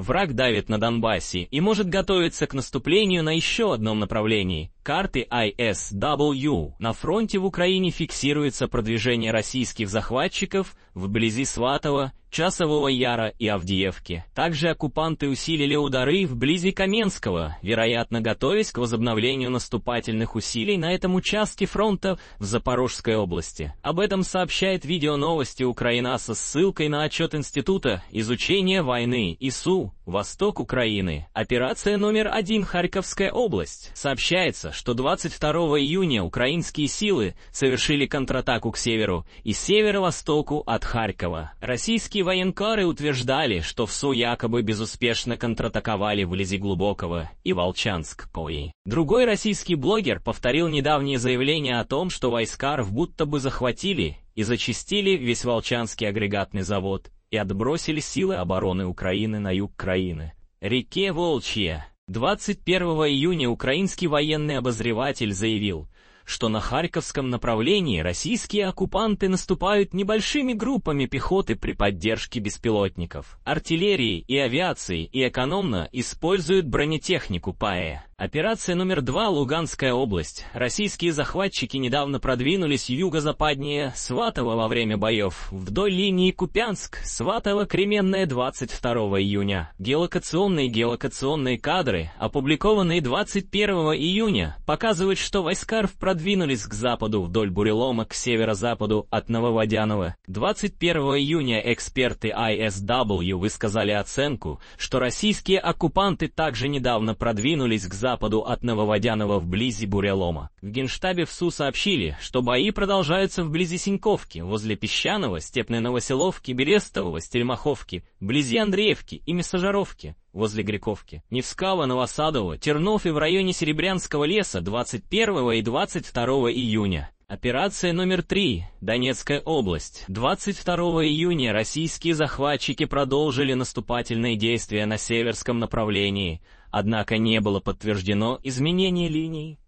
Враг давит на Донбассе и может готовиться к наступлению на еще одном направлении Карты ISW на фронте в Украине фиксируется продвижение российских захватчиков вблизи Сватова, Часового Яра и Авдеевки. Также оккупанты усилили удары вблизи Каменского, вероятно, готовясь к возобновлению наступательных усилий на этом участке фронта в Запорожской области. Об этом сообщает видео новости Украина со ссылкой на отчет Института изучения войны ИСУ «Восток Украины. Операция номер один Харьковская область». Сообщается, сообщается, что 22 июня украинские силы совершили контратаку к северу и северо-востоку от Харькова. Российские военкары утверждали, что ВСУ якобы безуспешно контратаковали в Глубокого и Волчанск кои. Другой российский блогер повторил недавнее заявление о том, что войска РФ будто бы захватили и зачистили весь Волчанский агрегатный завод и отбросили силы обороны Украины на юг краины. Реке Волчья 21 июня украинский военный обозреватель заявил, что на Харьковском направлении российские оккупанты наступают небольшими группами пехоты при поддержке беспилотников, артиллерии и авиации и экономно используют бронетехнику ПАЭ. Операция номер два Луганская область. Российские захватчики недавно продвинулись юго-западнее Сватово во время боев. Вдоль линии Купянск, Сватово, Кременная 22 июня. Геолокационные геолокационные кадры, опубликованные 21 июня, показывают, что войска РФ продвинулись к западу вдоль бурелома к северо-западу от Нововодянова. 21 июня эксперты ISW высказали оценку, что российские оккупанты также недавно продвинулись к западу западу от Нововодянова вблизи Бурелома. В Генштабе ВСУ сообщили, что бои продолжаются вблизи Синьковки, возле Песчаного, Степной Новоселовки, Берестового, Стельмаховки, вблизи Андреевки и Мессажаровки, возле Гриковки, Невского, Новосадово, Тернов и в районе Серебрянского леса 21 и 22 июня. Операция номер три. Донецкая область. 22 июня российские захватчики продолжили наступательные действия на северском направлении, однако не было подтверждено изменение линий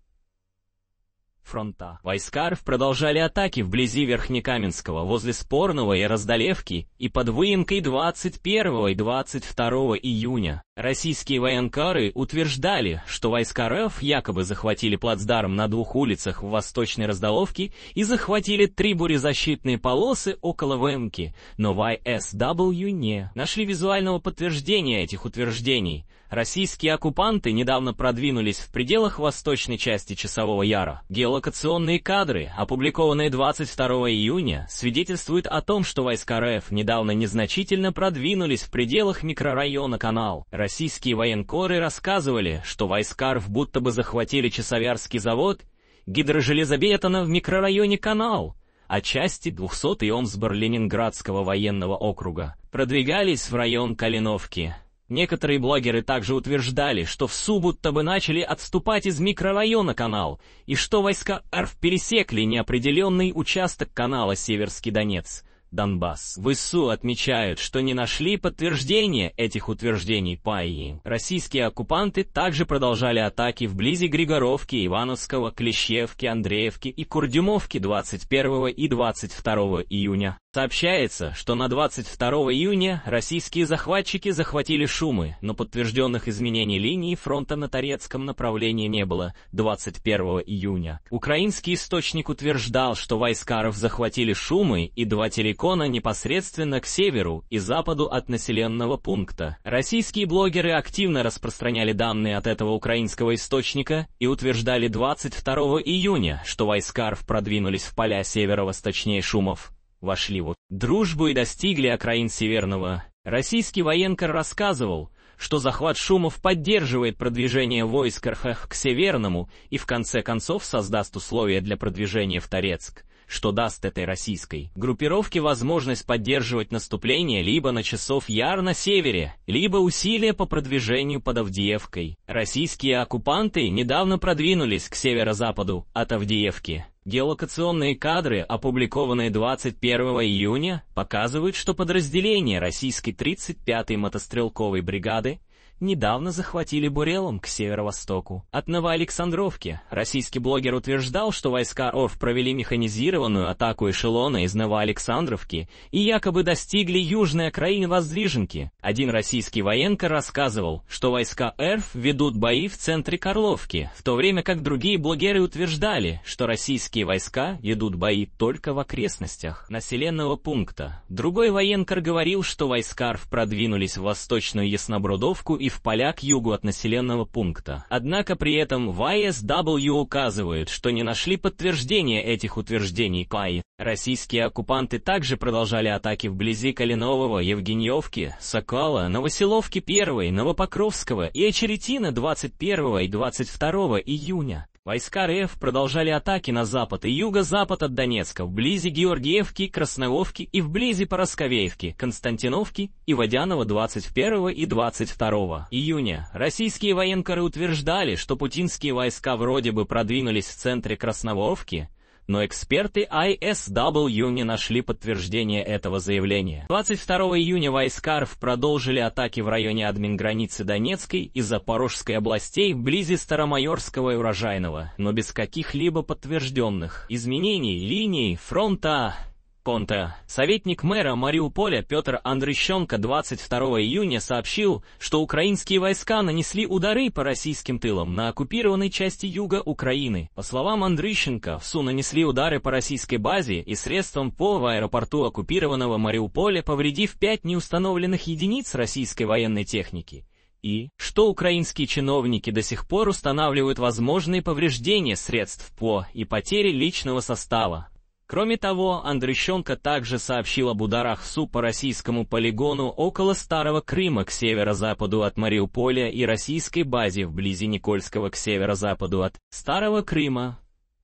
фронта. Войска РФ продолжали атаки вблизи Верхнекаменского, возле Спорного и Раздолевки, и под выемкой 21 и 22 июня. Российские военкары утверждали, что войска РФ якобы захватили плацдарм на двух улицах в Восточной Раздоловке и захватили три бурезащитные полосы около выемки, но в ISW не нашли визуального подтверждения этих утверждений — Российские оккупанты недавно продвинулись в пределах восточной части Часового Яра. Геолокационные кадры, опубликованные 22 июня, свидетельствуют о том, что войска РФ недавно незначительно продвинулись в пределах микрорайона Канал. Российские военкоры рассказывали, что войска РФ будто бы захватили Часовярский завод, гидрожелезобетона в микрорайоне Канал, а части 200-й Омсбор-Ленинградского военного округа продвигались в район Калиновки. Некоторые блогеры также утверждали, что в Су бы начали отступать из микрорайона канал, и что войска РФ пересекли неопределенный участок канала Северский Донец — Донбасс. ВСУ отмечают, что не нашли подтверждения этих утверждений ПАИ. Российские оккупанты также продолжали атаки вблизи Григоровки, Ивановского, Клещевки, Андреевки и Курдюмовки 21 и 22 июня. Сообщается, что на 22 июня российские захватчики захватили Шумы, но подтвержденных изменений линии фронта на Торецком направлении не было 21 июня. Украинский источник утверждал, что войскаров захватили Шумы и два телекоммуникации Гомикона непосредственно к северу и западу от населенного пункта. Российские блогеры активно распространяли данные от этого украинского источника и утверждали 22 июня, что войска РФ продвинулись в поля северо-восточнее Шумов, вошли в Дружбу и достигли окраин Северного. Российский военкор рассказывал, что захват Шумов поддерживает продвижение войск РФ к Северному и в конце концов создаст условия для продвижения в Торецк что даст этой российской группировке возможность поддерживать наступление либо на часов Яр на севере, либо усилия по продвижению под Авдеевкой. Российские оккупанты недавно продвинулись к северо-западу от Авдеевки. Геолокационные кадры, опубликованные 21 июня, показывают, что подразделения российской 35-й мотострелковой бригады недавно захватили Бурелом к северо-востоку. От Новоалександровки российский блогер утверждал, что войска ОРФ провели механизированную атаку эшелона из Новоалександровки и якобы достигли южной окраины Воздвиженки. Один российский военка рассказывал, что войска РФ ведут бои в центре Карловки, в то время как другие блогеры утверждали, что российские войска ведут бои только в окрестностях населенного пункта. Другой военкор говорил, что войска РФ продвинулись в Восточную Яснобродовку и в поля к югу от населенного пункта. Однако при этом YSW указывают, что не нашли подтверждения этих утверждений КАИ. Российские оккупанты также продолжали атаки вблизи Калинового, Евгеньевки, Сокола, Новоселовки 1, Новопокровского и Очеретина 21 и 22 июня. Войска РФ продолжали атаки на запад и юго-запад от Донецка, вблизи Георгиевки, Красноовки и вблизи Поросковеевки, Константиновки и Водянова 21 и 22 июня. Российские военкоры утверждали, что путинские войска вроде бы продвинулись в центре Красноовки, но эксперты ISW не нашли подтверждения этого заявления. 22 июня войска РФ продолжили атаки в районе админграницы Донецкой и Запорожской областей вблизи Старомайорского и Урожайного, но без каких-либо подтвержденных изменений линии фронта Конте. Советник мэра Мариуполя Петр Андрющенко 22 июня сообщил, что украинские войска нанесли удары по российским тылам на оккупированной части юга Украины. По словам Андрющенко, в СУ нанесли удары по российской базе и средствам ПО в аэропорту оккупированного Мариуполя, повредив пять неустановленных единиц российской военной техники и что украинские чиновники до сих пор устанавливают возможные повреждения средств ПО и потери личного состава. Кроме того, Андрющенко также сообщил об ударах СУ по российскому полигону около Старого Крыма к северо-западу от Мариуполя и российской базе вблизи Никольского к северо-западу от Старого Крыма.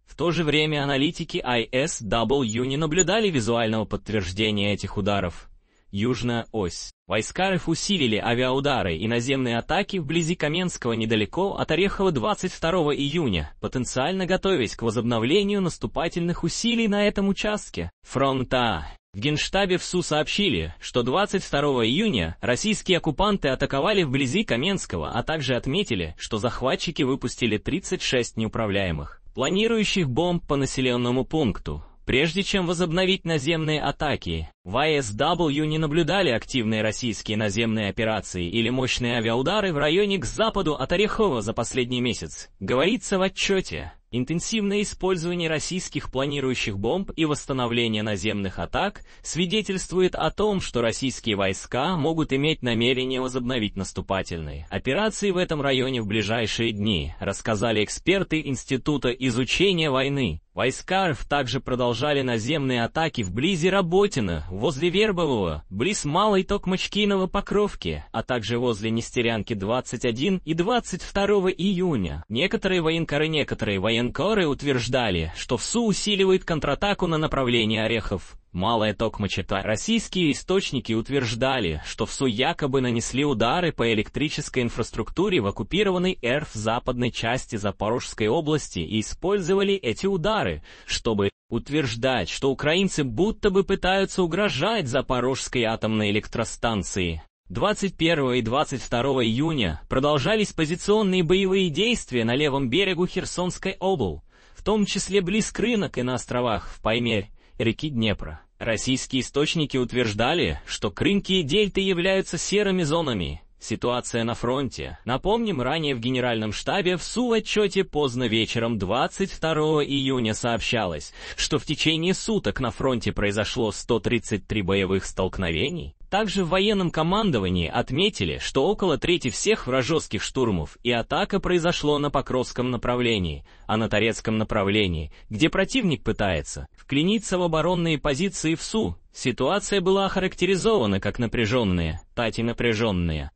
В то же время аналитики ISW не наблюдали визуального подтверждения этих ударов. Южная ось. Войска РФ усилили авиаудары и наземные атаки вблизи Каменского недалеко от Орехова 22 июня, потенциально готовясь к возобновлению наступательных усилий на этом участке фронта. В Генштабе ВСУ сообщили, что 22 июня российские оккупанты атаковали вблизи Каменского, а также отметили, что захватчики выпустили 36 неуправляемых, планирующих бомб по населенному пункту, прежде чем возобновить наземные атаки. В АСW не наблюдали активные российские наземные операции или мощные авиаудары в районе к западу от Орехова за последний месяц. Говорится в отчете. Интенсивное использование российских планирующих бомб и восстановление наземных атак свидетельствует о том, что российские войска могут иметь намерение возобновить наступательные операции в этом районе в ближайшие дни, рассказали эксперты Института изучения войны. Войска РФ также продолжали наземные атаки вблизи Работина, возле Вербового, близ Малой Токмачкиного Покровки, а также возле Нестерянки 21 и 22 июня. Некоторые военкоры некоторые военкоры утверждали, что ВСУ усиливает контратаку на направлении Орехов. Малая Токмачета. Российские источники утверждали, что ВСУ якобы нанесли удары по электрической инфраструктуре в оккупированной РФ западной части Запорожской области и использовали эти удары, чтобы утверждать, что украинцы будто бы пытаются угрожать Запорожской атомной электростанции. 21 и 22 июня продолжались позиционные боевые действия на левом берегу Херсонской обл, в том числе близ рынок и на островах в пойме реки Днепра. Российские источники утверждали, что Крынки и Дельты являются серыми зонами. Ситуация на фронте. Напомним, ранее в Генеральном штабе в СУ-отчете поздно вечером 22 июня сообщалось, что в течение суток на фронте произошло 133 боевых столкновений, также в военном командовании отметили, что около трети всех вражеских штурмов и атака произошло на Покровском направлении, а на Торецком направлении, где противник пытается вклиниться в оборонные позиции в СУ. Ситуация была охарактеризована как напряженная, тати напряженная.